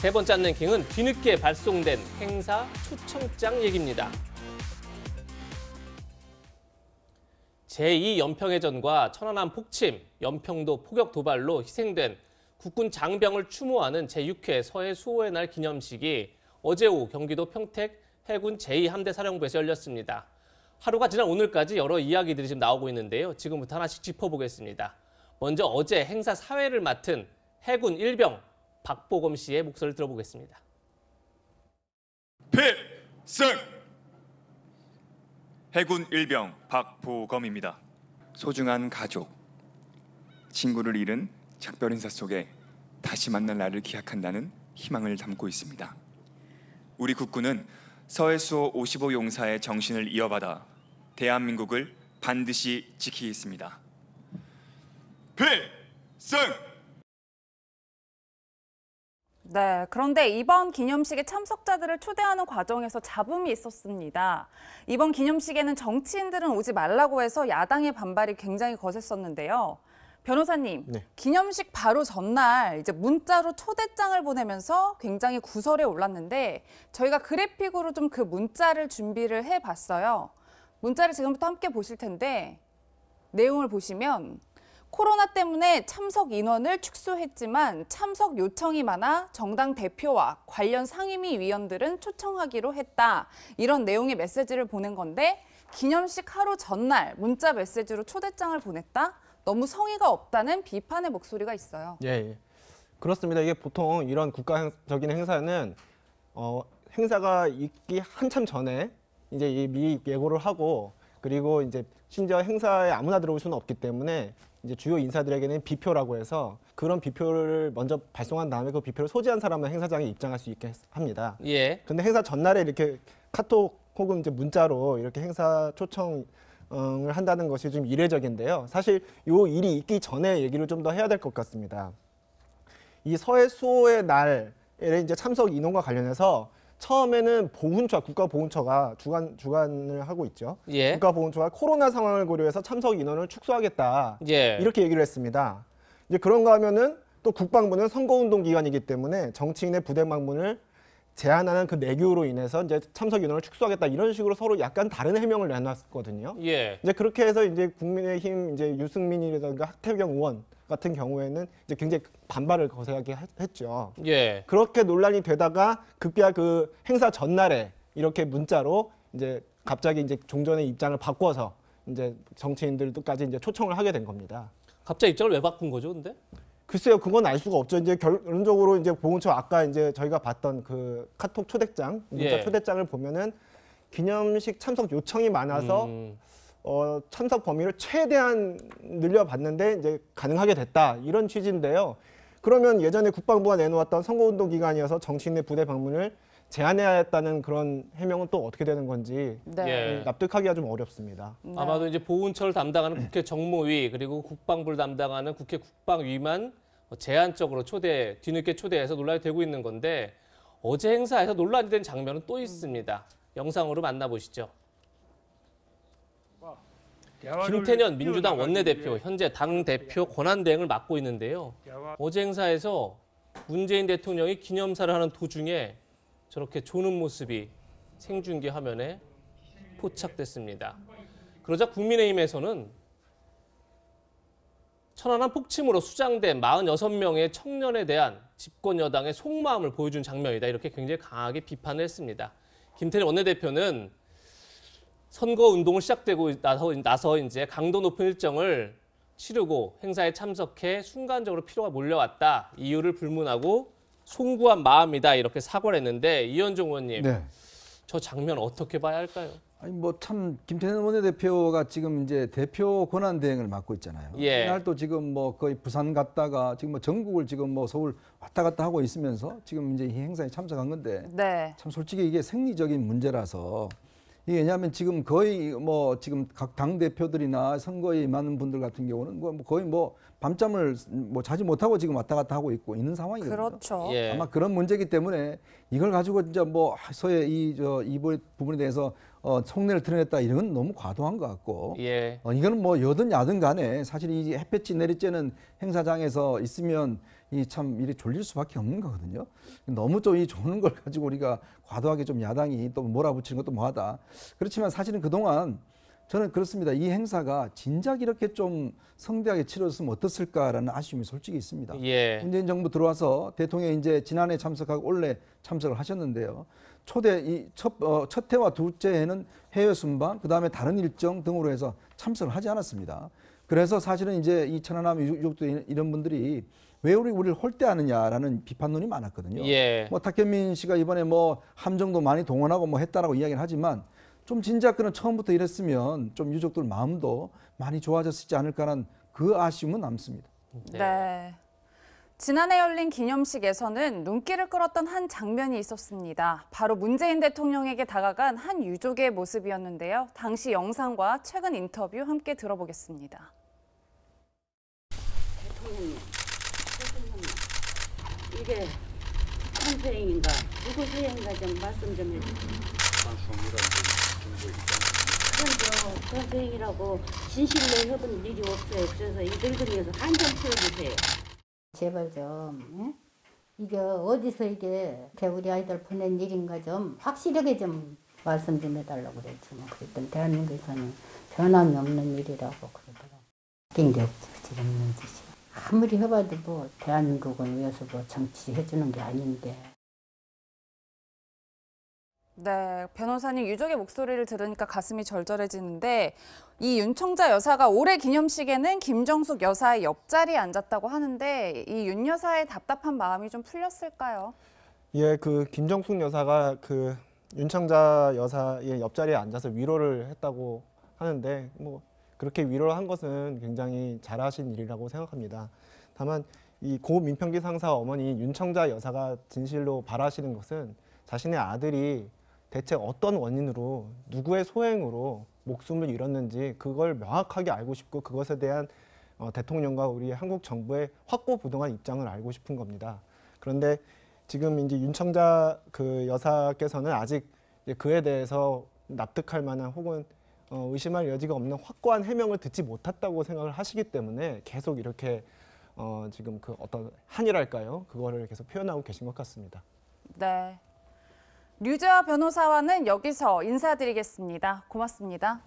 세 번째 안랭킹은 뒤늦게 발송된 행사 초청장 얘기입니다. 제2연평해전과 천안함 폭침, 연평도 포격 도발로 희생된 국군 장병을 추모하는 제6회 서해 수호의 날 기념식이 어제 오후 경기도 평택 해군 제2함대 사령부에서 열렸습니다. 하루가 지난 오늘까지 여러 이야기들이 지금 나오고 있는데요. 지금부터 하나씩 짚어보겠습니다. 먼저 어제 행사 사회를 맡은 해군 일병 박보검 씨의 목소리를 들어보겠습니다. 필승! 해군 일병 박보검입니다. 소중한 가족, 친구를 잃은 작별 인사 속에 다시 만날 날을 기약한다는 희망을 담고 있습니다. 우리 국군은 서해수호 55 용사의 정신을 이어받아 대한민국을 반드시 지키겠습니다. 필승! 네, 그런데 이번 기념식에 참석자들을 초대하는 과정에서 잡음이 있었습니다. 이번 기념식에는 정치인들은 오지 말라고 해서 야당의 반발이 굉장히 거셌었는데요. 변호사님, 네. 기념식 바로 전날 이제 문자로 초대장을 보내면서 굉장히 구설에 올랐는데 저희가 그래픽으로 좀 그 문자를 준비를 해봤어요. 문자를 지금부터 함께 보실 텐데 내용을 보시면 코로나 때문에 참석 인원을 축소했지만 참석 요청이 많아 정당 대표와 관련 상임위 위원들은 초청하기로 했다. 이런 내용의 메시지를 보낸 건데 기념식 하루 전날 문자 메시지로 초대장을 보냈다. 너무 성의가 없다는 비판의 목소리가 있어요. 예, 예. 그렇습니다. 이게 보통 이런 국가적인 행사는 어, 행사가 있기 한참 전에 이제 미 예고를 하고 그리고 이제 심지어 행사에 아무나 들어올 수는 없기 때문에 이제 주요 인사들에게는 비표라고 해서 그런 비표를 먼저 발송한 다음에 그 비표를 소지한 사람은 행사장에 입장할 수 있게 합니다. 예. 근데 행사 전날에 이렇게 카톡 혹은 이제 문자로 이렇게 행사 초청 을 한다는 것이 좀 이례적인데요. 사실 요 일이 있기 전에 얘기를 좀 더 해야 될 것 같습니다. 이 서해수호의 날에 이제 참석 인원과 관련해서 처음에는 보훈처 국가보훈처가 주관 주관을 하고 있죠. 예. 국가보훈처가 코로나 상황을 고려해서 참석 인원을 축소하겠다 예. 이렇게 얘기를 했습니다. 이제 그런가 하면은 또 국방부는 선거운동 기간이기 때문에 정치인의 부대 방문을 제한하는 그 내규로 인해서 이제 참석 인원을 축소하겠다 이런 식으로 서로 약간 다른 해명을 내놨거든요 예. 이제 그렇게 해서 이제 국민의힘 이제 유승민이라든가 하태경 의원 같은 경우에는 이제 굉장히 반발을 거세하게 했- 죠 예. 그렇게 논란이 되다가 급기야 그 행사 전날에 이렇게 문자로 이제 갑자기 이제 종전의 입장을 바꿔서 이제 정치인들도까지 이제 초청을 하게 된 겁니다. 갑자기 입장을 왜 바꾼 거죠, 근데? 글쎄요, 그건 알 수가 없죠. 이제 결론적으로 이제 보훈처 아까 이제 저희가 봤던 그 카톡 초대장, 문자 예. 초대장을 보면은 기념식 참석 요청이 많아서 음. 어, 참석 범위를 최대한 늘려봤는데 이제 가능하게 됐다 이런 취지인데요. 그러면 예전에 국방부가 내놓았던 선거운동 기간이어서 정치인의 부대 방문을 제한해야했다는 그런 해명은 또 어떻게 되는 건지 네. 예. 납득하기가 좀 어렵습니다. 네. 아마도 이제 보훈처를 담당하는 국회 정무위 그리고 국방부를 담당하는 국회 국방위만 제한적으로 초대 뒤늦게 초대해서 논란이 되고 있는 건데 어제 행사에서 논란이 된 장면은 또 있습니다. 영상으로 만나보시죠. 김태년 민주당 원내대표 현재 당 대표 권한 대행을 맡고 있는데요. 어제 행사에서 문재인 대통령이 기념사를 하는 도중에 저렇게 조는 모습이 생중계 화면에 포착됐습니다. 그러자 국민의힘에서는 천안함 폭침으로 수장된 46명의 청년에 대한 집권 여당의 속마음을 보여준 장면이다. 이렇게 굉장히 강하게 비판을 했습니다. 김태리 원내대표는 선거 운동을 시작되고 나서, 나서 이제 강도 높은 일정을 치르고 행사에 참석해 순간적으로 피로가 몰려왔다. 이유를 불문하고 송구한 마음이다 이렇게 사과를 했는데 이현종 의원님 네. 저 장면 어떻게 봐야 할까요? 아니 뭐 참 김태년 원내대표가 지금 이제 대표 권한 대행을 맡고 있잖아요. 예. 그날 또 지금 뭐 거의 부산 갔다가 지금 뭐 전국을 지금 뭐 서울 왔다 갔다 하고 있으면서 지금 이제 이 행사에 참석한 건데 네. 참 솔직히 이게 생리적인 문제라서 이게 예, 왜냐하면 지금 거의 뭐 지금 각 당 대표들이나 선거에 많은 분들 같은 경우는 뭐, 뭐 거의 뭐 밤잠을 뭐 자지 못하고 지금 왔다 갔다 하고 있고 있는 상황이거든요. 그렇죠. 예. 아마 그런 문제기 때문에 이걸 가지고 진짜 뭐 소위 이저이 부분에 대해서 어 속내를 드러냈다 이런 건 너무 과도한 것 같고. 예. 어 이거는 뭐 여든 야든 간에 사실 이 햇볕이 내리쬐는 행사장에서 있으면 이참 일이 졸릴 수밖에 없는 거거든요. 너무 좀 이 좋은 걸 가지고 우리가 과도하게 좀 야당이 또 몰아붙이는 것도 뭐하다. 그렇지만 사실은 그동안 저는 그렇습니다. 이 행사가 진작 이렇게 좀 성대하게 치러졌으면 어땠을까라는 아쉬움이 솔직히 있습니다. 예. 문재인 정부 들어와서 대통령 이제 지난해 참석하고 올해 참석을 하셨는데요. 초대 이첫 어, 해와 둘째 해는 해외 순방, 그다음에 다른 일정 등으로 해서 참석을 하지 않았습니다. 그래서 사실은 이제 이 천안함 유족들 이런 분들이 왜 우리 우리를 홀대하느냐라는 비판론이 많았거든요. 예. 뭐 탁현민 씨가 이번에 뭐 함정도 많이 동원하고 뭐 했다라고 이야기는 하지만 좀 진작 그는 처음부터 이랬으면 좀 유족들 마음도 많이 좋아졌지 않을까라는 그 아쉬움은 남습니다. 네. 네. 지난해 열린 기념식에서는 눈길을 끌었던 한 장면이 있었습니다. 바로 문재인 대통령에게 다가간 한 유족의 모습이었는데요. 당시 영상과 최근 인터뷰 함께 들어보겠습니다. 이게 한서행인가 누구 서행인가 좀 말씀 좀 해주세요. 그건 저 선생이라고 진실로 해본 일이 없어요. 그래서 이들 중에서 한점 풀어주세요. 제발 좀 예? 이게 어디서 이게 우리 아이들 보낸 일인가 좀 확실하게 좀 말씀 좀 해달라고 그랬지만 그랬더 대한민국에서는 변함이 없는 일이라고 그러더라고. 낀게 없지, 없는 짓이. 아무리 해봐도 뭐 대한민국을 위해서 뭐 정치해주는 게 아닌데. 네, 변호사님 유족의 목소리를 들으니까 가슴이 절절해지는데 이 윤청자 여사가 올해 기념식에는 김정숙 여사의 옆자리에 앉았다고 하는데 이 윤 여사의 답답한 마음이 좀 풀렸을까요? 예, 그 김정숙 여사가 그 윤청자 여사의 옆자리에 앉아서 위로를 했다고 하는데 뭐 그렇게 위로를 한 것은 굉장히 잘하신 일이라고 생각합니다. 다만 이 고 민평기 상사 어머니 윤청자 여사가 진실로 바라시는 것은 자신의 아들이 대체 어떤 원인으로 누구의 소행으로 목숨을 잃었는지 그걸 명확하게 알고 싶고 그것에 대한 어, 대통령과 우리 한국 정부의 확고부동한 입장을 알고 싶은 겁니다. 그런데 지금 이제 윤청자 그 여사께서는 아직 그에 대해서 납득할 만한 혹은 어, 의심할 여지가 없는 확고한 해명을 듣지 못했다고 생각을 하시기 때문에 계속 이렇게 어, 지금 그 어떤 한이랄까요? 그거를 계속 표현하고 계신 것 같습니다. 네. 류자 변호사와는 여기서 인사드리겠습니다. 고맙습니다.